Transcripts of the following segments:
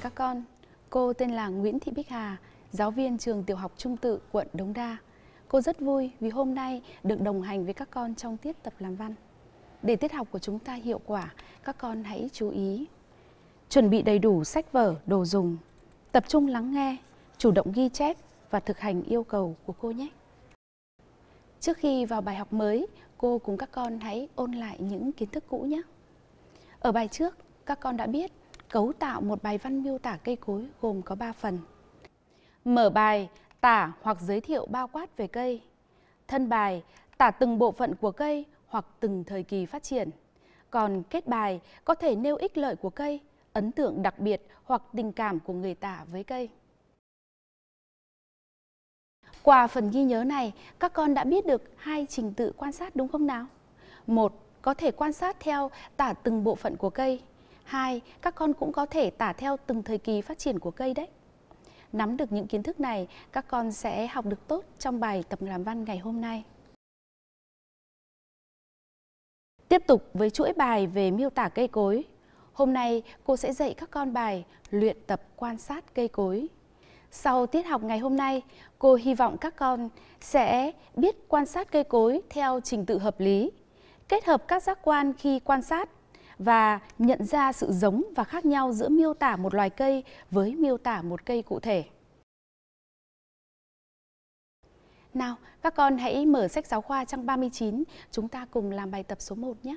các con, cô tên là Nguyễn Thị Bích Hà, giáo viên trường tiểu học Trung Tự, quận Đống Đa. Cô rất vui vì hôm nay được đồng hành với các con trong tiết tập làm văn. Để tiết học của chúng ta hiệu quả, các con hãy chú ý. Chuẩn bị đầy đủ sách vở, đồ dùng, tập trung lắng nghe, chủ động ghi chép và thực hành yêu cầu của cô nhé. Trước khi vào bài học mới, cô cùng các con hãy ôn lại những kiến thức cũ nhé. Ở bài trước, các con đã biết cấu tạo một bài văn miêu tả cây cối gồm có 3 phần. Mở bài tả hoặc giới thiệu bao quát về cây. Thân bài tả từng bộ phận của cây hoặc từng thời kỳ phát triển. Còn kết bài có thể nêu ích lợi của cây, ấn tượng đặc biệt hoặc tình cảm của người tả với cây. Qua phần ghi nhớ này, các con đã biết được hai trình tự quan sát đúng không nào? Một, có thể quan sát theo tả từng bộ phận của cây. Hai, các con cũng có thể tả theo từng thời kỳ phát triển của cây đấy. Nắm được những kiến thức này, các con sẽ học được tốt trong bài tập làm văn ngày hôm nay. Tiếp tục với chuỗi bài về miêu tả cây cối. Hôm nay cô sẽ dạy các con bài luyện tập quan sát cây cối. Sau tiết học ngày hôm nay, cô hy vọng các con sẽ biết quan sát cây cối theo trình tự hợp lý, kết hợp các giác quan khi quan sát và nhận ra sự giống và khác nhau giữa miêu tả một loài cây với miêu tả một cây cụ thể. Nào, các con hãy mở sách giáo khoa trang 39, chúng ta cùng làm bài tập số 1 nhé.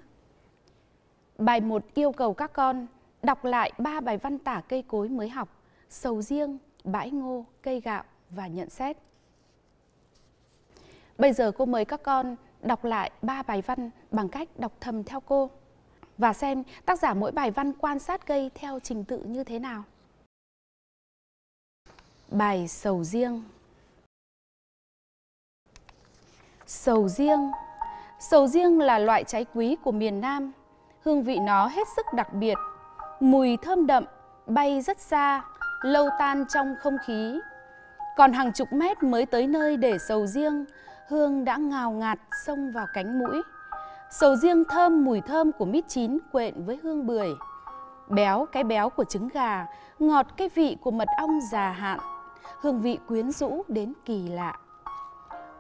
Bài 1 yêu cầu các con đọc lại 3 bài văn tả cây cối mới học, sầu riêng, bãi ngô, cây gạo và nhận xét. Bây giờ cô mời các con đọc lại 3 bài văn bằng cách đọc thầm theo cô và xem tác giả mỗi bài văn quan sát cây theo trình tự như thế nào. Bài sầu riêng Sầu riêng Sầu riêng là loại trái quý của miền Nam. Hương vị nó hết sức đặc biệt, mùi thơm đậm, bay rất xa, lâu tan trong không khí. Còn hàng chục mét mới tới nơi để sầu riêng, hương đã ngào ngạt xông vào cánh mũi. Sầu riêng thơm mùi thơm của mít chín quện với hương bưởi. Béo cái béo của trứng gà, ngọt cái vị của mật ong già hạn, hương vị quyến rũ đến kỳ lạ.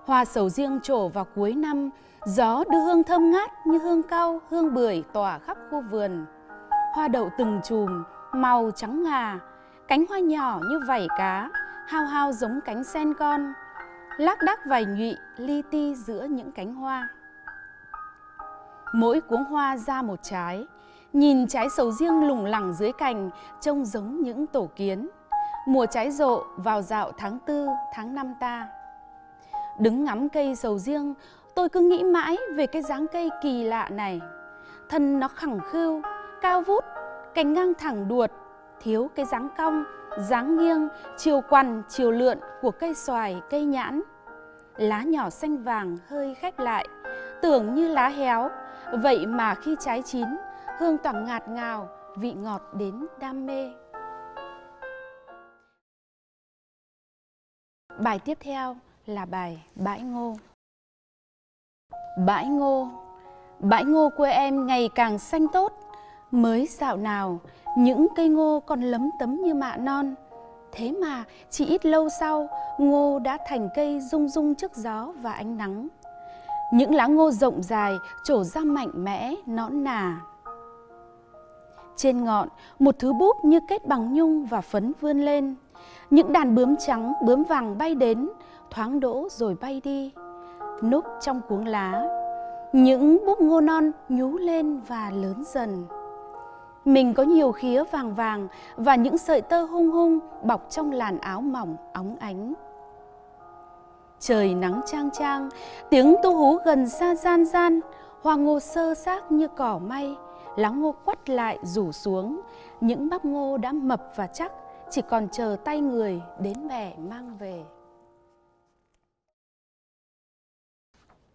Hoa sầu riêng trổ vào cuối năm, gió đưa hương thơm ngát như hương cau, hương bưởi tỏa khắp khu vườn. Hoa đậu từng chùm, màu trắng ngà, cánh hoa nhỏ như vảy cá, hao hao giống cánh sen con. Lác đác vài nhụy li ti giữa những cánh hoa mỗi cuống hoa ra một trái. Nhìn trái sầu riêng lủng lẳng dưới cành trông giống những tổ kiến. Mùa trái rộ vào dạo tháng tư, tháng năm ta. Đứng ngắm cây sầu riêng, tôi cứ nghĩ mãi về cái dáng cây kỳ lạ này. Thân nó khẳng khưu, cao vút, cành ngang thẳng đuột, thiếu cái dáng cong, dáng nghiêng, chiều quằn, chiều lượn của cây xoài, cây nhãn. Lá nhỏ xanh vàng hơi khép lại, tưởng như lá héo Vậy mà khi trái chín, hương tỏa ngạt ngào, vị ngọt đến đam mê. Bài tiếp theo là bài Bãi Ngô. Bãi Ngô Bãi ngô quê em ngày càng xanh tốt Mới dạo nào Những cây ngô còn lấm tấm như mạ non Thế mà chỉ ít lâu sau Ngô đã thành cây rung rung trước gió và ánh nắng những lá ngô rộng dài trổ ra mạnh mẽ nõn nà trên ngọn một thứ búp như kết bằng nhung và phấn vươn lên những đàn bướm trắng bướm vàng bay đến thoáng đỗ rồi bay đi núp trong cuống lá những búp ngô non nhú lên và lớn dần mình có nhiều khía vàng vàng và những sợi tơ hung hung bọc trong làn áo mỏng óng ánh trời nắng trang trang tiếng tu hú gần xa gian gian hoa ngô sơ xác như cỏ may lá ngô quắt lại rủ xuống những bắp ngô đã mập và chắc chỉ còn chờ tay người đến bẻ mang về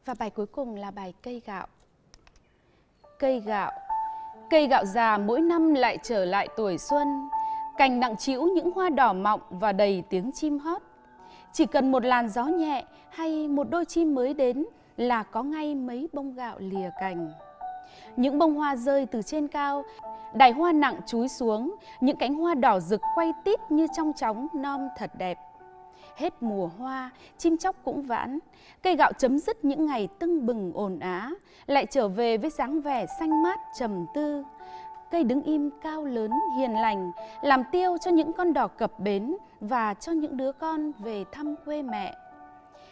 và bài cuối cùng là bài cây gạo cây gạo cây gạo già mỗi năm lại trở lại tuổi xuân cành nặng trĩu những hoa đỏ mọng và đầy tiếng chim hót chỉ cần một làn gió nhẹ hay một đôi chim mới đến là có ngay mấy bông gạo lìa cành. Những bông hoa rơi từ trên cao, đài hoa nặng chúi xuống, những cánh hoa đỏ rực quay tít như trong chóng non thật đẹp. Hết mùa hoa, chim chóc cũng vãn, cây gạo chấm dứt những ngày tưng bừng ồn á, lại trở về với dáng vẻ xanh mát trầm tư cây đứng im cao lớn hiền lành làm tiêu cho những con đỏ cập bến và cho những đứa con về thăm quê mẹ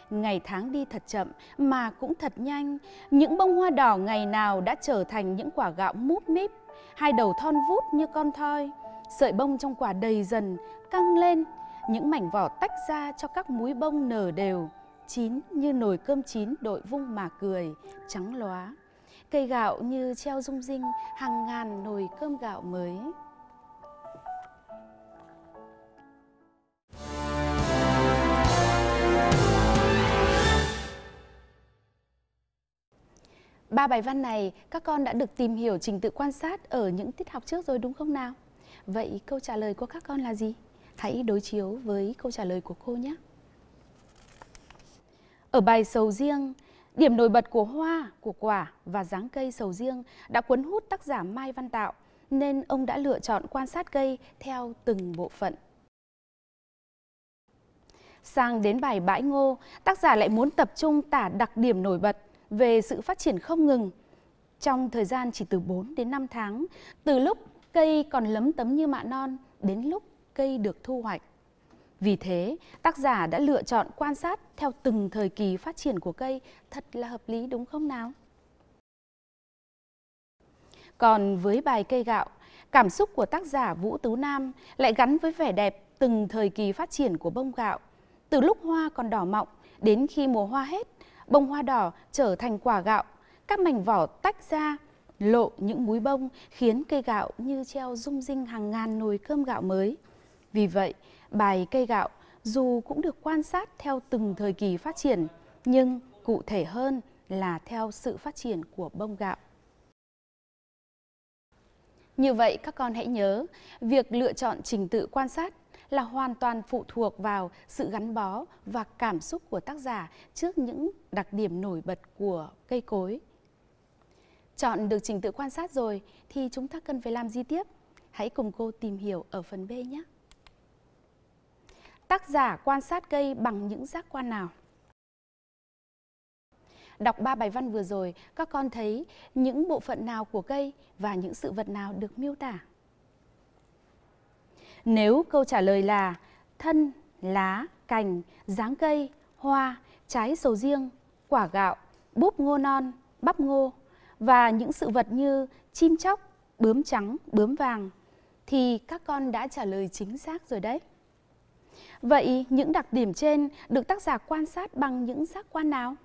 ngày tháng đi thật chậm mà cũng thật nhanh những bông hoa đỏ ngày nào đã trở thành những quả gạo múp míp hai đầu thon vút như con thoi sợi bông trong quả đầy dần căng lên những mảnh vỏ tách ra cho các múi bông nở đều chín như nồi cơm chín đội vung mà cười trắng lóa cây gạo như treo rung rinh hàng ngàn nồi cơm gạo mới. Ba bài văn này các con đã được tìm hiểu trình tự quan sát ở những tiết học trước rồi đúng không nào? Vậy câu trả lời của các con là gì? Hãy đối chiếu với câu trả lời của cô nhé. Ở bài sầu riêng, Điểm nổi bật của hoa, của quả và dáng cây sầu riêng đã cuốn hút tác giả Mai Văn Tạo, nên ông đã lựa chọn quan sát cây theo từng bộ phận. Sang đến bài Bãi Ngô, tác giả lại muốn tập trung tả đặc điểm nổi bật về sự phát triển không ngừng. Trong thời gian chỉ từ 4 đến 5 tháng, từ lúc cây còn lấm tấm như mạ non đến lúc cây được thu hoạch. Vì thế, tác giả đã lựa chọn quan sát theo từng thời kỳ phát triển của cây, thật là hợp lý đúng không nào? Còn với bài cây gạo, cảm xúc của tác giả Vũ Tú Nam lại gắn với vẻ đẹp từng thời kỳ phát triển của bông gạo. Từ lúc hoa còn đỏ mọng đến khi mùa hoa hết, bông hoa đỏ trở thành quả gạo, các mảnh vỏ tách ra, lộ những múi bông khiến cây gạo như treo rung rinh hàng ngàn nồi cơm gạo mới. Vì vậy, bài cây gạo dù cũng được quan sát theo từng thời kỳ phát triển, nhưng cụ thể hơn là theo sự phát triển của bông gạo. Như vậy các con hãy nhớ, việc lựa chọn trình tự quan sát là hoàn toàn phụ thuộc vào sự gắn bó và cảm xúc của tác giả trước những đặc điểm nổi bật của cây cối. Chọn được trình tự quan sát rồi thì chúng ta cần phải làm gì tiếp? Hãy cùng cô tìm hiểu ở phần B nhé! tác giả quan sát cây bằng những giác quan nào? Đọc ba bài văn vừa rồi, các con thấy những bộ phận nào của cây và những sự vật nào được miêu tả? Nếu câu trả lời là thân, lá, cành, dáng cây, hoa, trái sầu riêng, quả gạo, búp ngô non, bắp ngô và những sự vật như chim chóc, bướm trắng, bướm vàng thì các con đã trả lời chính xác rồi đấy. Vậy những đặc điểm trên được tác giả quan sát bằng những giác quan nào?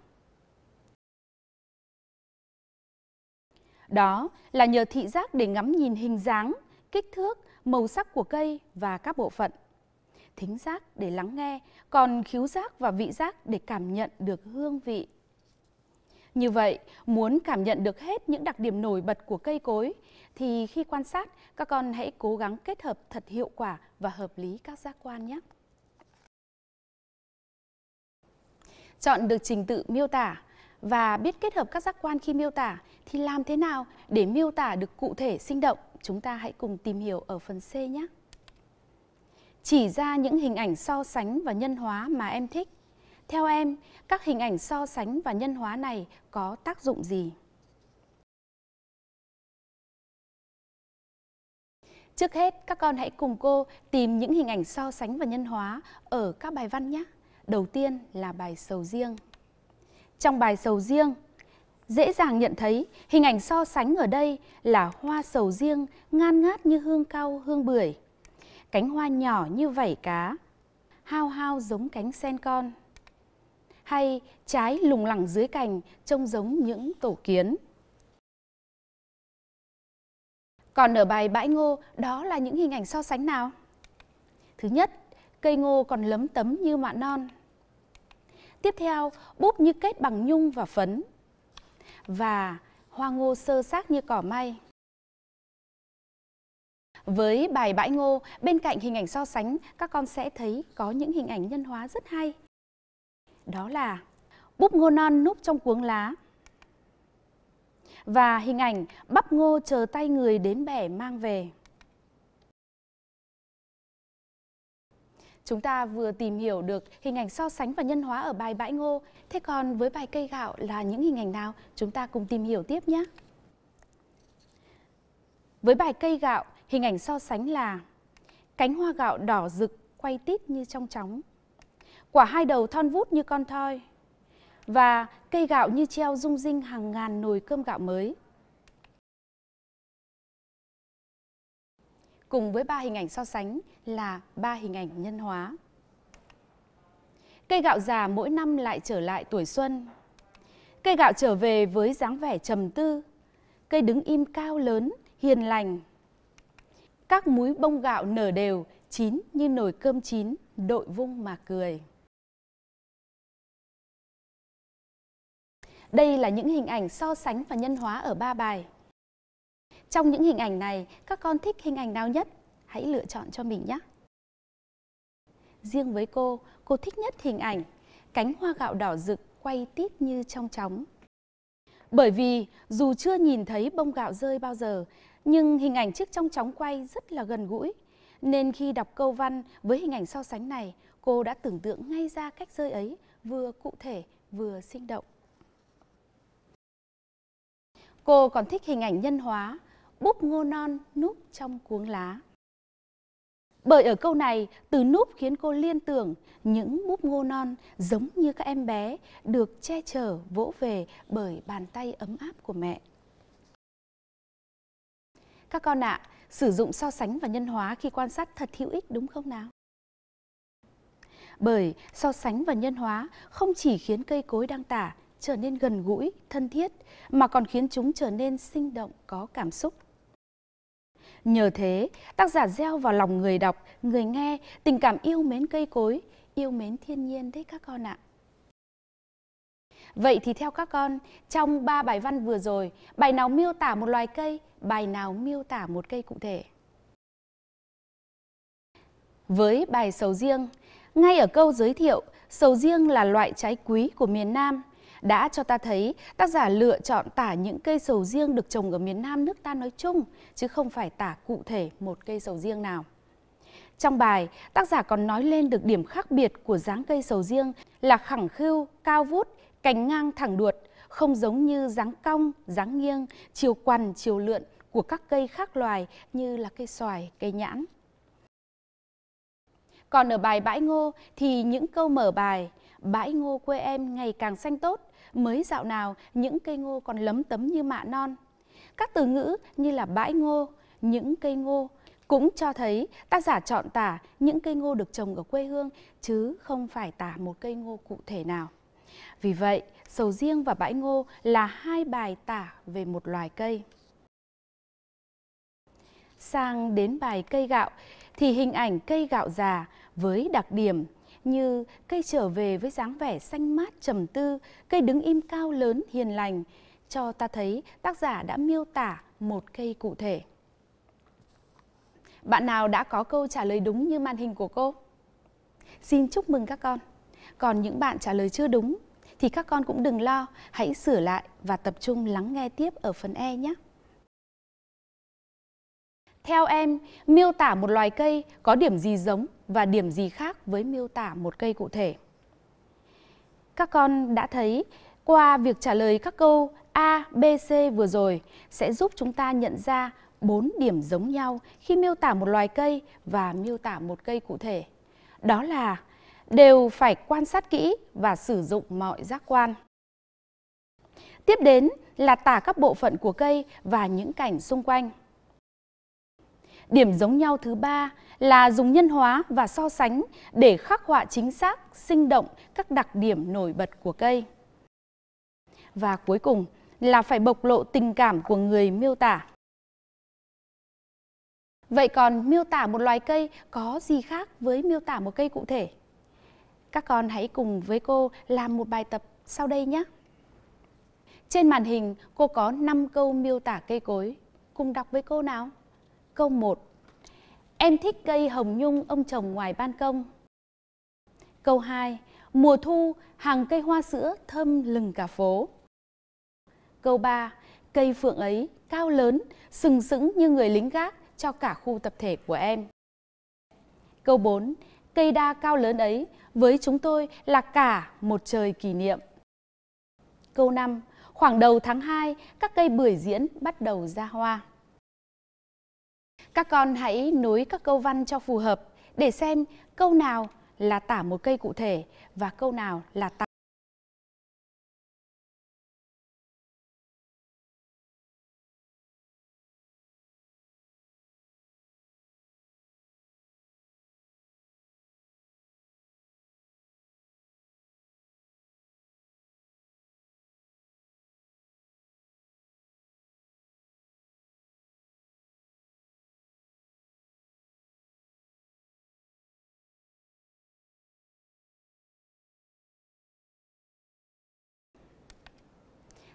Đó là nhờ thị giác để ngắm nhìn hình dáng, kích thước, màu sắc của cây và các bộ phận. Thính giác để lắng nghe, còn khiếu giác và vị giác để cảm nhận được hương vị. Như vậy, muốn cảm nhận được hết những đặc điểm nổi bật của cây cối, thì khi quan sát, các con hãy cố gắng kết hợp thật hiệu quả và hợp lý các giác quan nhé. chọn được trình tự miêu tả và biết kết hợp các giác quan khi miêu tả thì làm thế nào để miêu tả được cụ thể sinh động? Chúng ta hãy cùng tìm hiểu ở phần C nhé. Chỉ ra những hình ảnh so sánh và nhân hóa mà em thích. Theo em, các hình ảnh so sánh và nhân hóa này có tác dụng gì? Trước hết, các con hãy cùng cô tìm những hình ảnh so sánh và nhân hóa ở các bài văn nhé. Đầu tiên là bài sầu riêng. Trong bài sầu riêng, dễ dàng nhận thấy hình ảnh so sánh ở đây là hoa sầu riêng ngan ngát như hương cau, hương bưởi. Cánh hoa nhỏ như vảy cá, hao hao giống cánh sen con. Hay trái lùng lẳng dưới cành trông giống những tổ kiến. Còn ở bài bãi ngô, đó là những hình ảnh so sánh nào? Thứ nhất, cây ngô còn lấm tấm như mạ non. Tiếp theo, búp như kết bằng nhung và phấn. Và hoa ngô sơ xác như cỏ may. Với bài bãi ngô, bên cạnh hình ảnh so sánh, các con sẽ thấy có những hình ảnh nhân hóa rất hay. Đó là búp ngô non núp trong cuống lá. Và hình ảnh bắp ngô chờ tay người đến bẻ mang về. Chúng ta vừa tìm hiểu được hình ảnh so sánh và nhân hóa ở bài bãi ngô. Thế còn với bài cây gạo là những hình ảnh nào? Chúng ta cùng tìm hiểu tiếp nhé. Với bài cây gạo, hình ảnh so sánh là cánh hoa gạo đỏ rực quay tít như trong chóng, quả hai đầu thon vút như con thoi và cây gạo như treo rung rinh hàng ngàn nồi cơm gạo mới. cùng với ba hình ảnh so sánh là ba hình ảnh nhân hóa. Cây gạo già mỗi năm lại trở lại tuổi xuân. Cây gạo trở về với dáng vẻ trầm tư. Cây đứng im cao lớn, hiền lành. Các múi bông gạo nở đều, chín như nồi cơm chín, đội vung mà cười. Đây là những hình ảnh so sánh và nhân hóa ở ba bài. Trong những hình ảnh này, các con thích hình ảnh nào nhất? Hãy lựa chọn cho mình nhé. Riêng với cô, cô thích nhất hình ảnh cánh hoa gạo đỏ rực quay tít như trong chóng. Bởi vì dù chưa nhìn thấy bông gạo rơi bao giờ, nhưng hình ảnh chiếc trong chóng quay rất là gần gũi. Nên khi đọc câu văn với hình ảnh so sánh này, cô đã tưởng tượng ngay ra cách rơi ấy vừa cụ thể vừa sinh động. Cô còn thích hình ảnh nhân hóa, búp ngô non núp trong cuống lá. Bởi ở câu này, từ núp khiến cô liên tưởng những búp ngô non giống như các em bé được che chở vỗ về bởi bàn tay ấm áp của mẹ. Các con ạ, à, sử dụng so sánh và nhân hóa khi quan sát thật hữu ích đúng không nào? Bởi so sánh và nhân hóa không chỉ khiến cây cối đang tả trở nên gần gũi, thân thiết mà còn khiến chúng trở nên sinh động có cảm xúc Nhờ thế, tác giả gieo vào lòng người đọc, người nghe tình cảm yêu mến cây cối, yêu mến thiên nhiên đấy các con ạ. Vậy thì theo các con, trong ba bài văn vừa rồi, bài nào miêu tả một loài cây, bài nào miêu tả một cây cụ thể? Với bài sầu riêng, ngay ở câu giới thiệu, sầu riêng là loại trái quý của miền Nam – đã cho ta thấy tác giả lựa chọn tả những cây sầu riêng được trồng ở miền Nam nước ta nói chung, chứ không phải tả cụ thể một cây sầu riêng nào. Trong bài, tác giả còn nói lên được điểm khác biệt của dáng cây sầu riêng là khẳng khưu, cao vút, cành ngang thẳng đuột, không giống như dáng cong, dáng nghiêng, chiều quằn, chiều lượn của các cây khác loài như là cây xoài, cây nhãn. Còn ở bài Bãi Ngô thì những câu mở bài Bãi Ngô quê em ngày càng xanh tốt mới dạo nào những cây ngô còn lấm tấm như mạ non. Các từ ngữ như là bãi ngô, những cây ngô cũng cho thấy tác giả chọn tả những cây ngô được trồng ở quê hương chứ không phải tả một cây ngô cụ thể nào. Vì vậy, sầu riêng và bãi ngô là hai bài tả về một loài cây. Sang đến bài cây gạo thì hình ảnh cây gạo già với đặc điểm như cây trở về với dáng vẻ xanh mát trầm tư, cây đứng im cao lớn hiền lành, cho ta thấy tác giả đã miêu tả một cây cụ thể. Bạn nào đã có câu trả lời đúng như màn hình của cô? Xin chúc mừng các con. Còn những bạn trả lời chưa đúng thì các con cũng đừng lo, hãy sửa lại và tập trung lắng nghe tiếp ở phần E nhé. Theo em, miêu tả một loài cây có điểm gì giống và điểm gì khác với miêu tả một cây cụ thể. Các con đã thấy qua việc trả lời các câu A, B, C vừa rồi sẽ giúp chúng ta nhận ra 4 điểm giống nhau khi miêu tả một loài cây và miêu tả một cây cụ thể. Đó là đều phải quan sát kỹ và sử dụng mọi giác quan. Tiếp đến là tả các bộ phận của cây và những cảnh xung quanh. Điểm giống nhau thứ ba là dùng nhân hóa và so sánh để khắc họa chính xác, sinh động các đặc điểm nổi bật của cây. Và cuối cùng là phải bộc lộ tình cảm của người miêu tả. Vậy còn miêu tả một loài cây có gì khác với miêu tả một cây cụ thể? Các con hãy cùng với cô làm một bài tập sau đây nhé. Trên màn hình cô có 5 câu miêu tả cây cối. Cùng đọc với cô nào. Câu 1 Em thích cây hồng nhung ông trồng ngoài ban công. Câu 2. Mùa thu, hàng cây hoa sữa thơm lừng cả phố. Câu 3. Cây phượng ấy cao lớn, sừng sững như người lính gác cho cả khu tập thể của em. Câu 4. Cây đa cao lớn ấy với chúng tôi là cả một trời kỷ niệm. Câu 5. Khoảng đầu tháng 2, các cây bưởi diễn bắt đầu ra hoa. Các con hãy nối các câu văn cho phù hợp để xem câu nào là tả một cây cụ thể và câu nào là tả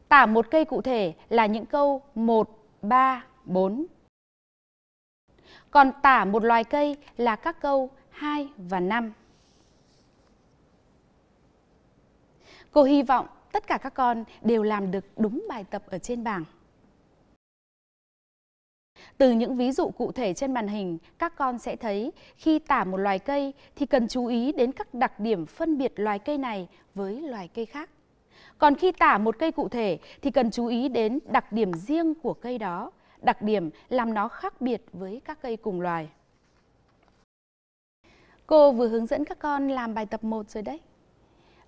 Tả một cây cụ thể là những câu 1, 3, 4. Còn tả một loài cây là các câu 2 và 5. Cô hy vọng tất cả các con đều làm được đúng bài tập ở trên bảng. Từ những ví dụ cụ thể trên màn hình, các con sẽ thấy khi tả một loài cây thì cần chú ý đến các đặc điểm phân biệt loài cây này với loài cây khác. Còn khi tả một cây cụ thể thì cần chú ý đến đặc điểm riêng của cây đó, đặc điểm làm nó khác biệt với các cây cùng loài. Cô vừa hướng dẫn các con làm bài tập 1 rồi đấy.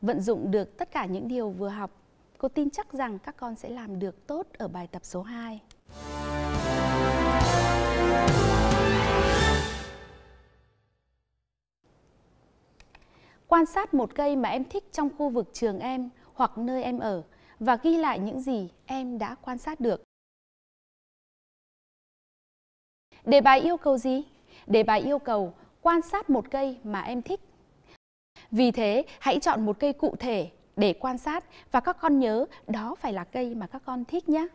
Vận dụng được tất cả những điều vừa học, cô tin chắc rằng các con sẽ làm được tốt ở bài tập số 2. Quan sát một cây mà em thích trong khu vực trường em hoặc nơi em ở và ghi lại những gì em đã quan sát được. Đề bài yêu cầu gì? Đề bài yêu cầu quan sát một cây mà em thích. Vì thế, hãy chọn một cây cụ thể để quan sát và các con nhớ đó phải là cây mà các con thích nhé.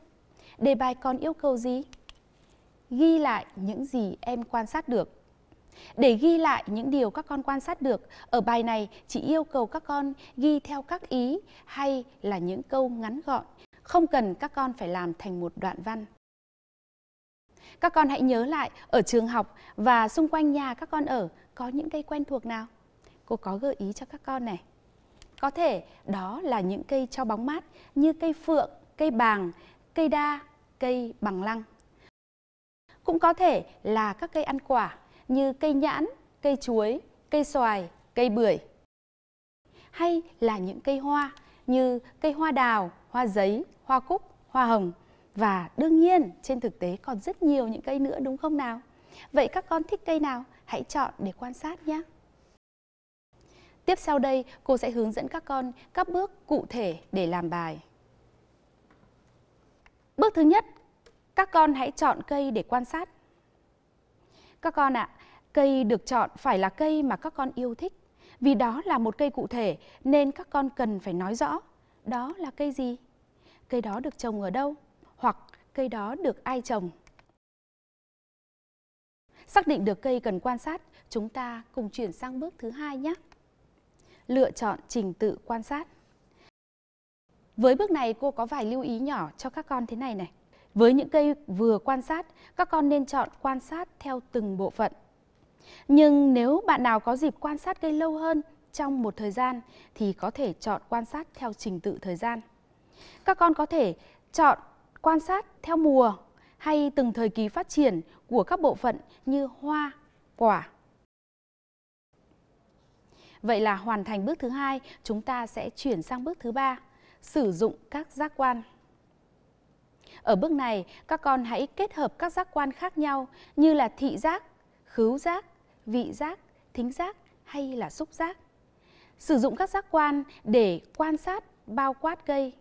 Đề bài còn yêu cầu gì? Ghi lại những gì em quan sát được. Để ghi lại những điều các con quan sát được, ở bài này chị yêu cầu các con ghi theo các ý hay là những câu ngắn gọn, không cần các con phải làm thành một đoạn văn. Các con hãy nhớ lại ở trường học và xung quanh nhà các con ở có những cây quen thuộc nào? Cô có gợi ý cho các con này. Có thể đó là những cây cho bóng mát như cây phượng, cây bàng, cây đa, cây bằng lăng. Cũng có thể là các cây ăn quả như cây nhãn, cây chuối, cây xoài, cây bưởi. Hay là những cây hoa như cây hoa đào, hoa giấy, hoa cúc, hoa hồng. Và đương nhiên trên thực tế còn rất nhiều những cây nữa đúng không nào? Vậy các con thích cây nào? Hãy chọn để quan sát nhé. Tiếp sau đây, cô sẽ hướng dẫn các con các bước cụ thể để làm bài. Bước thứ nhất, các con hãy chọn cây để quan sát các con ạ, à, cây được chọn phải là cây mà các con yêu thích. Vì đó là một cây cụ thể nên các con cần phải nói rõ đó là cây gì, cây đó được trồng ở đâu hoặc cây đó được ai trồng. Xác định được cây cần quan sát, chúng ta cùng chuyển sang bước thứ hai nhé. Lựa chọn trình tự quan sát. Với bước này cô có vài lưu ý nhỏ cho các con thế này này. Với những cây vừa quan sát, các con nên chọn quan sát theo từng bộ phận. Nhưng nếu bạn nào có dịp quan sát cây lâu hơn trong một thời gian thì có thể chọn quan sát theo trình tự thời gian. Các con có thể chọn quan sát theo mùa hay từng thời kỳ phát triển của các bộ phận như hoa, quả. Vậy là hoàn thành bước thứ hai, chúng ta sẽ chuyển sang bước thứ ba, sử dụng các giác quan. Ở bước này, các con hãy kết hợp các giác quan khác nhau như là thị giác, khứu giác, vị giác, thính giác hay là xúc giác. Sử dụng các giác quan để quan sát bao quát cây,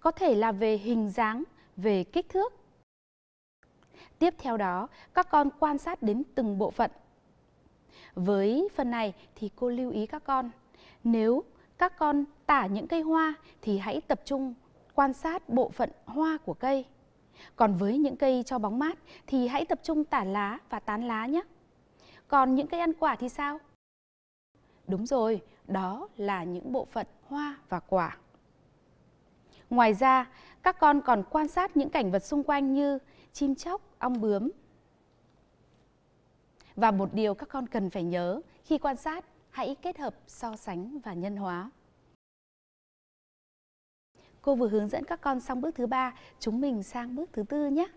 có thể là về hình dáng, về kích thước. Tiếp theo đó, các con quan sát đến từng bộ phận. Với phần này thì cô lưu ý các con, nếu các con tả những cây hoa thì hãy tập trung quan sát bộ phận hoa của cây. Còn với những cây cho bóng mát thì hãy tập trung tả lá và tán lá nhé. Còn những cây ăn quả thì sao? Đúng rồi, đó là những bộ phận hoa và quả. Ngoài ra, các con còn quan sát những cảnh vật xung quanh như chim chóc, ong bướm. Và một điều các con cần phải nhớ khi quan sát, hãy kết hợp so sánh và nhân hóa. Cô vừa hướng dẫn các con xong bước thứ ba, chúng mình sang bước thứ tư nhé.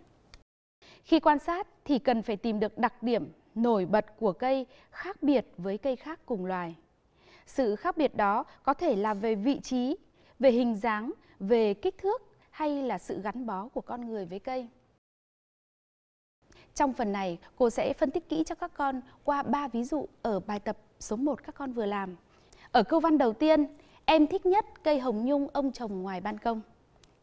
Khi quan sát thì cần phải tìm được đặc điểm nổi bật của cây khác biệt với cây khác cùng loài. Sự khác biệt đó có thể là về vị trí, về hình dáng, về kích thước hay là sự gắn bó của con người với cây. Trong phần này, cô sẽ phân tích kỹ cho các con qua 3 ví dụ ở bài tập số 1 các con vừa làm. Ở câu văn đầu tiên, Em thích nhất cây hồng nhung ông trồng ngoài ban công.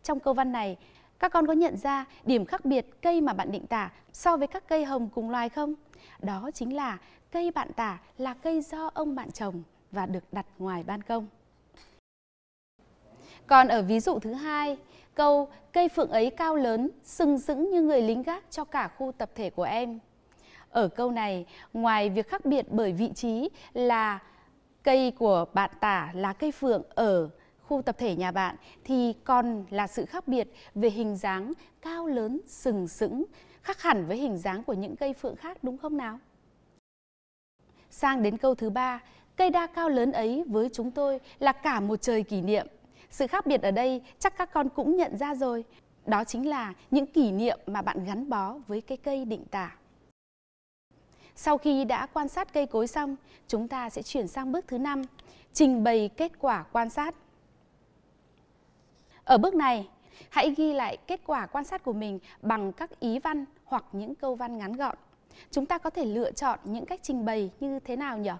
Trong câu văn này, các con có nhận ra điểm khác biệt cây mà bạn định tả so với các cây hồng cùng loài không? Đó chính là cây bạn tả là cây do ông bạn trồng và được đặt ngoài ban công. Còn ở ví dụ thứ hai, câu cây phượng ấy cao lớn, sừng sững như người lính gác cho cả khu tập thể của em. Ở câu này, ngoài việc khác biệt bởi vị trí là cây của bạn Tả là cây phượng ở khu tập thể nhà bạn thì còn là sự khác biệt về hình dáng cao lớn sừng sững khác hẳn với hình dáng của những cây phượng khác đúng không nào? Sang đến câu thứ ba, cây đa cao lớn ấy với chúng tôi là cả một trời kỷ niệm. Sự khác biệt ở đây chắc các con cũng nhận ra rồi. Đó chính là những kỷ niệm mà bạn gắn bó với cái cây định tả. Sau khi đã quan sát cây cối xong, chúng ta sẽ chuyển sang bước thứ 5, trình bày kết quả quan sát. Ở bước này, hãy ghi lại kết quả quan sát của mình bằng các ý văn hoặc những câu văn ngắn gọn. Chúng ta có thể lựa chọn những cách trình bày như thế nào nhỉ?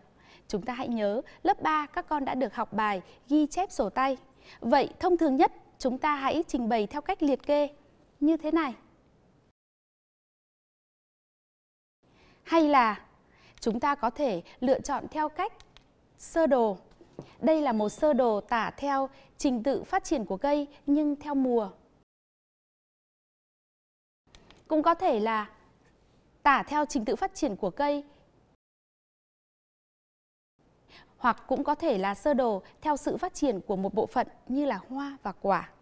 Chúng ta hãy nhớ lớp 3 các con đã được học bài ghi chép sổ tay. Vậy thông thường nhất chúng ta hãy trình bày theo cách liệt kê như thế này. hay là chúng ta có thể lựa chọn theo cách sơ đồ. Đây là một sơ đồ tả theo trình tự phát triển của cây nhưng theo mùa. Cũng có thể là tả theo trình tự phát triển của cây hoặc cũng có thể là sơ đồ theo sự phát triển của một bộ phận như là hoa và quả.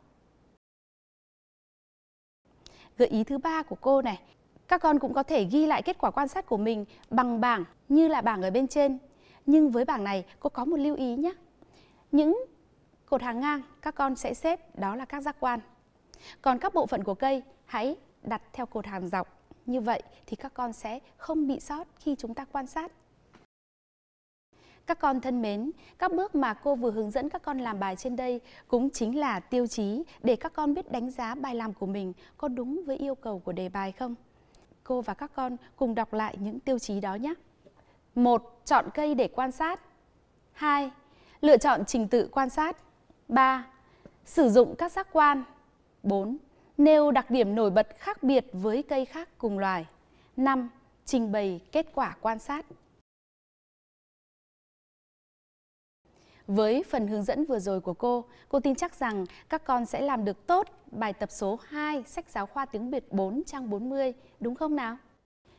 Gợi ý thứ ba của cô này các con cũng có thể ghi lại kết quả quan sát của mình bằng bảng như là bảng ở bên trên. Nhưng với bảng này cô có một lưu ý nhé. Những cột hàng ngang các con sẽ xếp đó là các giác quan. Còn các bộ phận của cây hãy đặt theo cột hàng dọc. Như vậy thì các con sẽ không bị sót khi chúng ta quan sát. Các con thân mến, các bước mà cô vừa hướng dẫn các con làm bài trên đây cũng chính là tiêu chí để các con biết đánh giá bài làm của mình có đúng với yêu cầu của đề bài không? cô và các con cùng đọc lại những tiêu chí đó nhé. Một, Chọn cây để quan sát. 2. Lựa chọn trình tự quan sát. 3. Sử dụng các giác quan. 4. Nêu đặc điểm nổi bật khác biệt với cây khác cùng loài. 5. Trình bày kết quả quan sát. Với phần hướng dẫn vừa rồi của cô, cô tin chắc rằng các con sẽ làm được tốt bài tập số 2 sách giáo khoa tiếng Việt 4 trang 40, đúng không nào?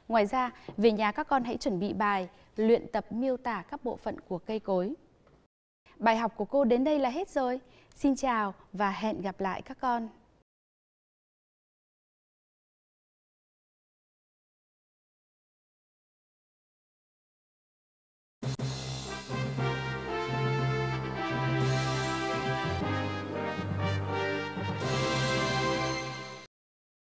Ngoài ra, về nhà các con hãy chuẩn bị bài luyện tập miêu tả các bộ phận của cây cối. Bài học của cô đến đây là hết rồi. Xin chào và hẹn gặp lại các con.